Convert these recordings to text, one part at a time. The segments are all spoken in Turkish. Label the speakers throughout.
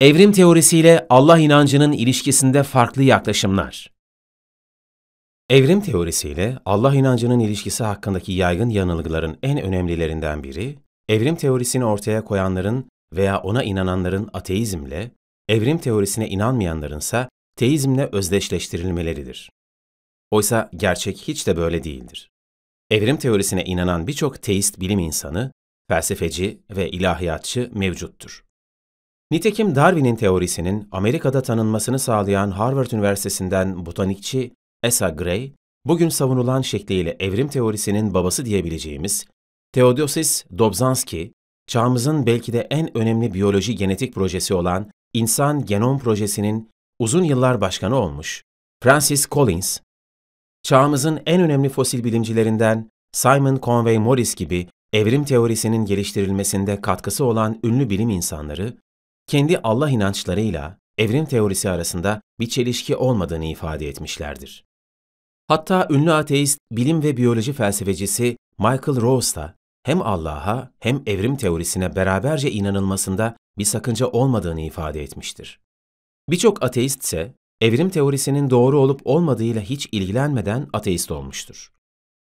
Speaker 1: Evrim teorisiyle Allah inancının ilişkisinde farklı yaklaşımlar. Evrim teorisiyle Allah inancının ilişkisi hakkındaki yaygın yanılgıların en önemlilerinden biri, evrim teorisini ortaya koyanların veya ona inananların ateizmle, evrim teorisine inanmayanlarınsa teizmle özdeşleştirilmeleridir. Oysa gerçek hiç de böyle değildir. Evrim teorisine inanan birçok teist bilim insanı, felsefeci ve ilahiyatçı mevcuttur. Nitekim Darwin'in teorisinin Amerika'da tanınmasını sağlayan Harvard Üniversitesi'nden botanikçi Esa Gray, bugün savunulan şekliyle evrim teorisinin babası diyebileceğimiz Theodosius Dobzhansky, çağımızın belki de en önemli biyoloji genetik projesi olan İnsan Genom Projesi'nin uzun yıllar başkanı olmuş Francis Collins, çağımızın en önemli fosil bilimcilerinden Simon Conway Morris gibi evrim teorisinin geliştirilmesinde katkısı olan ünlü bilim insanları, kendi Allah inançlarıyla evrim teorisi arasında bir çelişki olmadığını ifade etmişlerdir. Hatta ünlü ateist, bilim ve biyoloji felsefecisi Michael Rose da hem Allah'a hem evrim teorisine beraberce inanılmasında bir sakınca olmadığını ifade etmiştir. Birçok ateist ise evrim teorisinin doğru olup olmadığıyla hiç ilgilenmeden ateist olmuştur.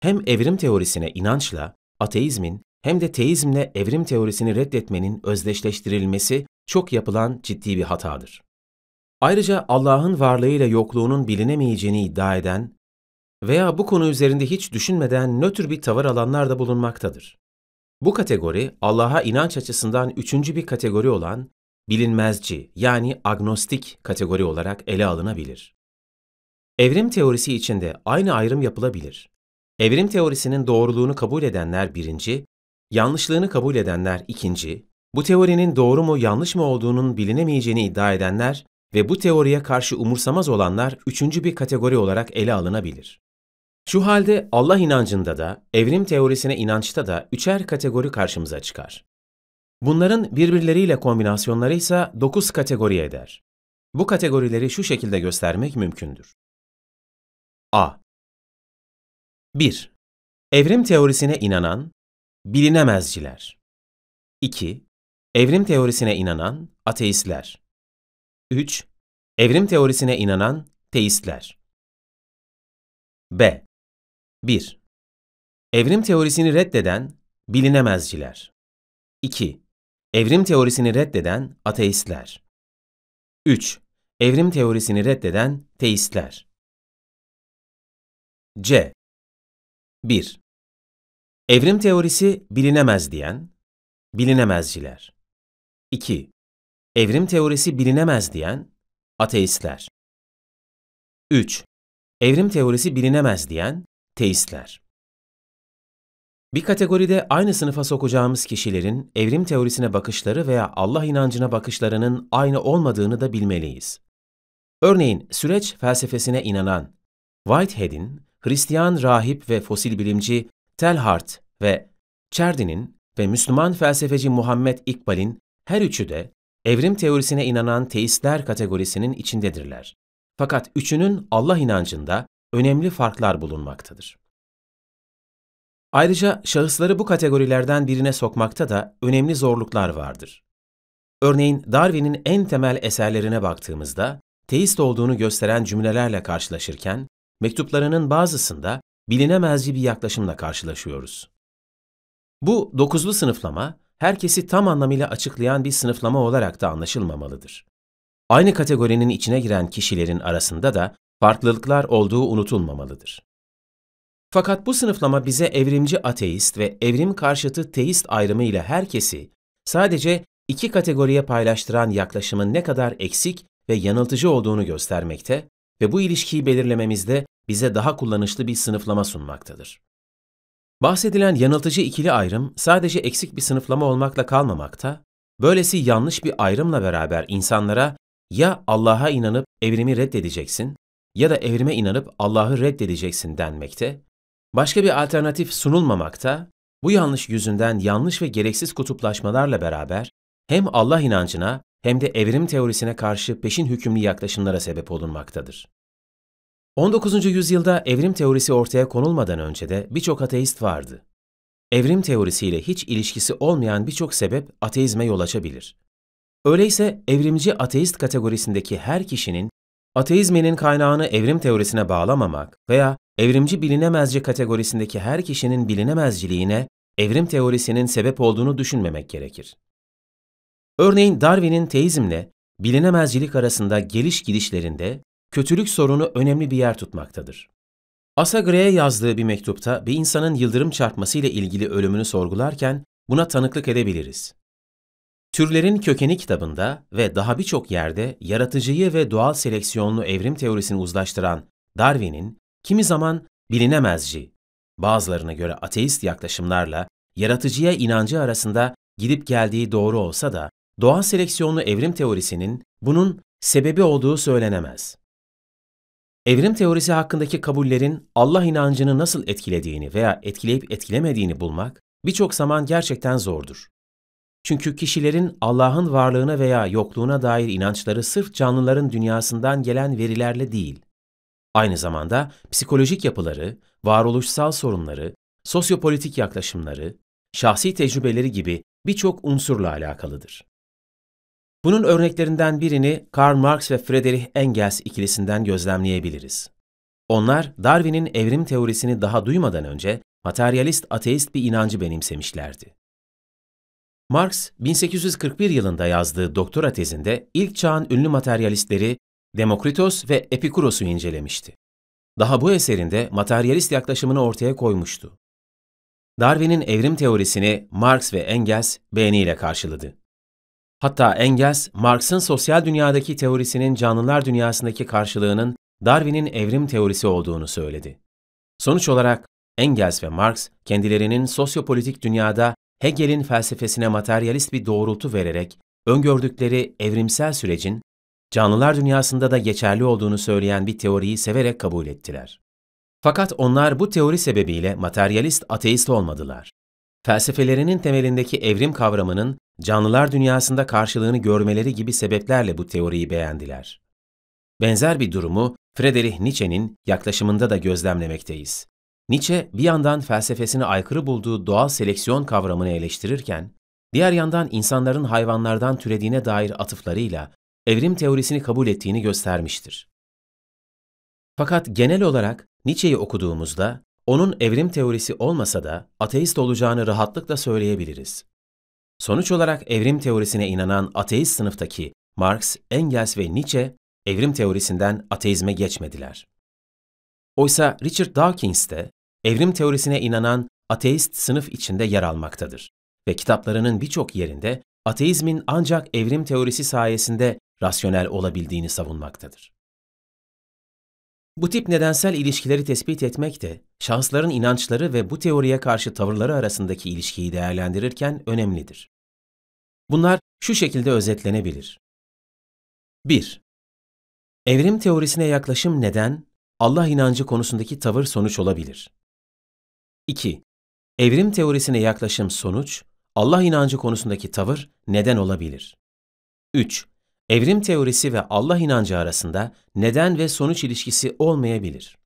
Speaker 1: Hem evrim teorisine inançla ateizmin hem de teizmle evrim teorisini reddetmenin özdeşleştirilmesi çok yapılan ciddi bir hatadır. Ayrıca Allah'ın varlığıyla yokluğunun bilinemeyeceğini iddia eden veya bu konu üzerinde hiç düşünmeden nötr bir tavır alanlar da bulunmaktadır. Bu kategori Allah'a inanç açısından üçüncü bir kategori olan bilinmezci yani agnostik kategori olarak ele alınabilir. Evrim teorisi içinde aynı ayrım yapılabilir. Evrim teorisinin doğruluğunu kabul edenler birinci, yanlışlığını kabul edenler ikinci, bu teorinin doğru mu yanlış mı olduğunun bilinemeyeceğini iddia edenler ve bu teoriye karşı umursamaz olanlar üçüncü bir kategori olarak ele alınabilir. Şu halde Allah inancında da, evrim teorisine inançta da üçer kategori karşımıza çıkar. Bunların birbirleriyle kombinasyonları ise dokuz kategori eder. Bu kategorileri şu şekilde göstermek mümkündür. A. 1. Evrim teorisine inanan bilinemezciler. 2. Evrim teorisine inanan ateistler. 3. Evrim teorisine inanan teistler. B. 1. Evrim teorisini reddeden bilinemezciler. 2. Evrim teorisini reddeden ateistler. 3. Evrim teorisini reddeden teistler. C. 1. Evrim teorisi bilinemez diyen bilinemezciler. 2. Evrim teorisi bilinemez diyen ateistler. 3. Evrim teorisi bilinemez diyen teistler. Bir kategoride aynı sınıfa sokacağımız kişilerin evrim teorisine bakışları veya Allah inancına bakışlarının aynı olmadığını da bilmeliyiz. Örneğin süreç felsefesine inanan Whitehead'in, Hristiyan rahip ve fosil bilimci Telhart ve Cherdin'in ve Müslüman felsefeci Muhammed İkbal'in her üçü de evrim teorisine inanan teistler kategorisinin içindedirler. Fakat üçünün Allah inancında önemli farklar bulunmaktadır. Ayrıca şahısları bu kategorilerden birine sokmakta da önemli zorluklar vardır. Örneğin Darwin'in en temel eserlerine baktığımızda teist olduğunu gösteren cümlelerle karşılaşırken mektuplarının bazısında bilinemezci bir yaklaşımla karşılaşıyoruz. Bu dokuzlu sınıflama herkesi tam anlamıyla açıklayan bir sınıflama olarak da anlaşılmamalıdır. Aynı kategorinin içine giren kişilerin arasında da farklılıklar olduğu unutulmamalıdır. Fakat bu sınıflama bize evrimci ateist ve evrim karşıtı teist ayrımı ile herkesi sadece iki kategoriye paylaştıran yaklaşımın ne kadar eksik ve yanıltıcı olduğunu göstermekte ve bu ilişkiyi belirlememizde bize daha kullanışlı bir sınıflama sunmaktadır. Bahsedilen yanıltıcı ikili ayrım sadece eksik bir sınıflama olmakla kalmamakta, böylesi yanlış bir ayrımla beraber insanlara ya Allah'a inanıp evrimi reddedeceksin ya da evrime inanıp Allah'ı reddedeceksin denmekte, başka bir alternatif sunulmamakta, bu yanlış yüzünden yanlış ve gereksiz kutuplaşmalarla beraber hem Allah inancına hem de evrim teorisine karşı peşin hükümlü yaklaşımlara sebep olunmaktadır. 19. yüzyılda evrim teorisi ortaya konulmadan önce de birçok ateist vardı. Evrim teorisiyle hiç ilişkisi olmayan birçok sebep ateizme yol açabilir. Öyleyse evrimci ateist kategorisindeki her kişinin ateizminin kaynağını evrim teorisine bağlamamak veya evrimci bilinemezci kategorisindeki her kişinin bilinemezciliğine evrim teorisinin sebep olduğunu düşünmemek gerekir. Örneğin Darwin'in teizmle bilinemezcilik arasında geliş gidişlerinde kötülük sorunu önemli bir yer tutmaktadır. Asa Gray'e yazdığı bir mektupta bir insanın yıldırım çarpması ile ilgili ölümünü sorgularken buna tanıklık edebiliriz. Türlerin Kökeni kitabında ve daha birçok yerde yaratıcıyı ve doğal seleksiyonlu evrim teorisini uzlaştıran Darwin'in kimi zaman bilinemezci, bazılarına göre ateist yaklaşımlarla yaratıcıya inancı arasında gidip geldiği doğru olsa da doğal seleksiyonlu evrim teorisinin bunun sebebi olduğu söylenemez. Evrim teorisi hakkındaki kabullerin Allah inancını nasıl etkilediğini veya etkileyip etkilemediğini bulmak birçok zaman gerçekten zordur. Çünkü kişilerin Allah'ın varlığına veya yokluğuna dair inançları sırf canlıların dünyasından gelen verilerle değil, aynı zamanda psikolojik yapıları, varoluşsal sorunları, sosyopolitik yaklaşımları, şahsi tecrübeleri gibi birçok unsurla alakalıdır. Bunun örneklerinden birini Karl Marx ve Friedrich Engels ikilisinden gözlemleyebiliriz. Onlar Darwin'in evrim teorisini daha duymadan önce materyalist ateist bir inancı benimsemişlerdi. Marx, 1841 yılında yazdığı doktora tezinde ilk çağın ünlü materyalistleri Demokritos ve Epikuros'u incelemişti. Daha bu eserinde materyalist yaklaşımını ortaya koymuştu. Darwin'in evrim teorisini Marx ve Engels beğeniyle karşıladı. Hatta Engels, Marx'ın sosyal dünyadaki teorisinin canlılar dünyasındaki karşılığının Darwin'in evrim teorisi olduğunu söyledi. Sonuç olarak Engels ve Marx kendilerinin sosyopolitik dünyada Hegel'in felsefesine materyalist bir doğrultu vererek öngördükleri evrimsel sürecin canlılar dünyasında da geçerli olduğunu söyleyen bir teoriyi severek kabul ettiler. Fakat onlar bu teori sebebiyle materyalist ateist olmadılar felsefelerinin temelindeki evrim kavramının canlılar dünyasında karşılığını görmeleri gibi sebeplerle bu teoriyi beğendiler. Benzer bir durumu Friedrich Nietzsche'nin yaklaşımında da gözlemlemekteyiz. Nietzsche bir yandan felsefesine aykırı bulduğu doğal seleksiyon kavramını eleştirirken, diğer yandan insanların hayvanlardan türediğine dair atıflarıyla evrim teorisini kabul ettiğini göstermiştir. Fakat genel olarak Nietzsche'yi okuduğumuzda onun evrim teorisi olmasa da ateist olacağını rahatlıkla söyleyebiliriz. Sonuç olarak evrim teorisine inanan ateist sınıftaki Marx, Engels ve Nietzsche evrim teorisinden ateizme geçmediler. Oysa Richard Dawkins de evrim teorisine inanan ateist sınıf içinde yer almaktadır ve kitaplarının birçok yerinde ateizmin ancak evrim teorisi sayesinde rasyonel olabildiğini savunmaktadır. Bu tip nedensel ilişkileri tespit etmek de şahısların inançları ve bu teoriye karşı tavırları arasındaki ilişkiyi değerlendirirken önemlidir. Bunlar şu şekilde özetlenebilir. 1. Evrim teorisine yaklaşım neden, Allah inancı konusundaki tavır sonuç olabilir. 2. Evrim teorisine yaklaşım sonuç, Allah inancı konusundaki tavır neden olabilir. 3. Evrim teorisi ve Allah inancı arasında neden ve sonuç ilişkisi olmayabilir.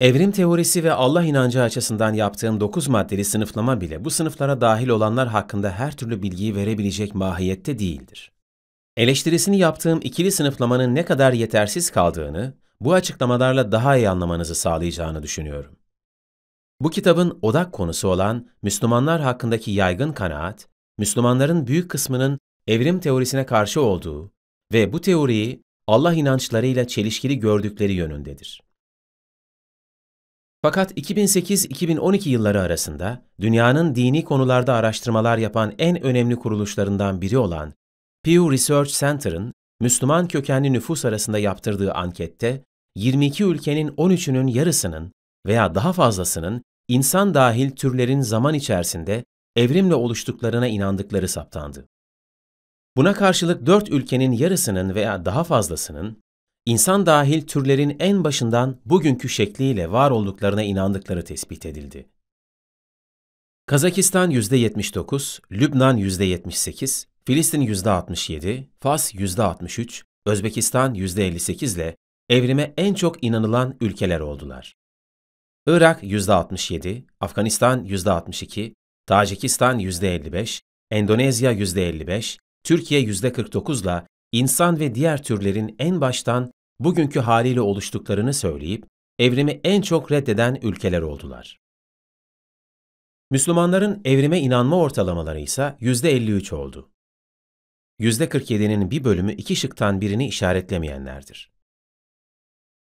Speaker 1: Evrim teorisi ve Allah inancı açısından yaptığım 9 maddeli sınıflama bile bu sınıflara dahil olanlar hakkında her türlü bilgiyi verebilecek mahiyette değildir. Eleştirisini yaptığım ikili sınıflamanın ne kadar yetersiz kaldığını, bu açıklamalarla daha iyi anlamanızı sağlayacağını düşünüyorum. Bu kitabın odak konusu olan Müslümanlar hakkındaki yaygın kanaat, Müslümanların büyük kısmının evrim teorisine karşı olduğu ve bu teoriyi Allah inançlarıyla çelişkili gördükleri yönündedir. Fakat 2008-2012 yılları arasında dünyanın dini konularda araştırmalar yapan en önemli kuruluşlarından biri olan Pew Research Center'ın Müslüman kökenli nüfus arasında yaptırdığı ankette 22 ülkenin 13'ünün yarısının veya daha fazlasının insan dahil türlerin zaman içerisinde evrimle oluştuklarına inandıkları saptandı. Buna karşılık dört ülkenin yarısının veya daha fazlasının, insan dahil türlerin en başından bugünkü şekliyle var olduklarına inandıkları tespit edildi. Kazakistan %79, Lübnan %78, Filistin %67, Fas %63, Özbekistan %58 ile evrime en çok inanılan ülkeler oldular. Irak %67, Afganistan %62, Tacikistan %55, Endonezya %55, Türkiye yüzde 49 ile insan ve diğer türlerin en baştan bugünkü haliyle oluştuklarını söyleyip evrimi en çok reddeden ülkeler oldular. Müslümanların evrime inanma ortalamaları ise yüzde %53 oldu. Yüzde %47'nin bir bölümü iki şıktan birini işaretlemeyenlerdir.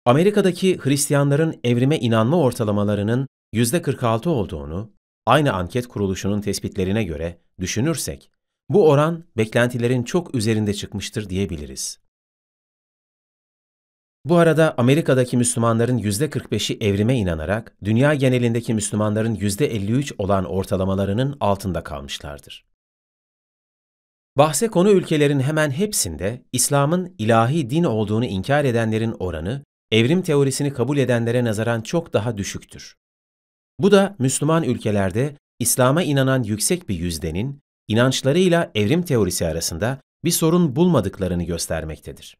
Speaker 1: Amerika'daki Hristiyanların evrime inanma ortalamalarının %46 olduğunu, aynı anket kuruluşunun tespitlerine göre düşünürsek, bu oran beklentilerin çok üzerinde çıkmıştır diyebiliriz. Bu arada Amerika'daki Müslümanların %45'i evrime inanarak dünya genelindeki Müslümanların %53 olan ortalamalarının altında kalmışlardır. Bahse konu ülkelerin hemen hepsinde İslam'ın ilahi din olduğunu inkar edenlerin oranı evrim teorisini kabul edenlere nazaran çok daha düşüktür. Bu da Müslüman ülkelerde İslam'a inanan yüksek bir yüzdenin inançlarıyla evrim teorisi arasında bir sorun bulmadıklarını göstermektedir.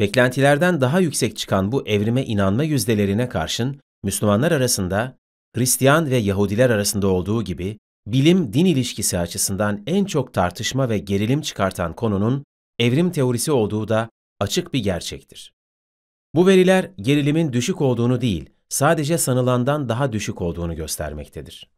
Speaker 1: Beklentilerden daha yüksek çıkan bu evrime inanma yüzdelerine karşın Müslümanlar arasında Hristiyan ve Yahudiler arasında olduğu gibi bilim-din ilişkisi açısından en çok tartışma ve gerilim çıkartan konunun evrim teorisi olduğu da açık bir gerçektir. Bu veriler gerilimin düşük olduğunu değil, sadece sanılandan daha düşük olduğunu göstermektedir.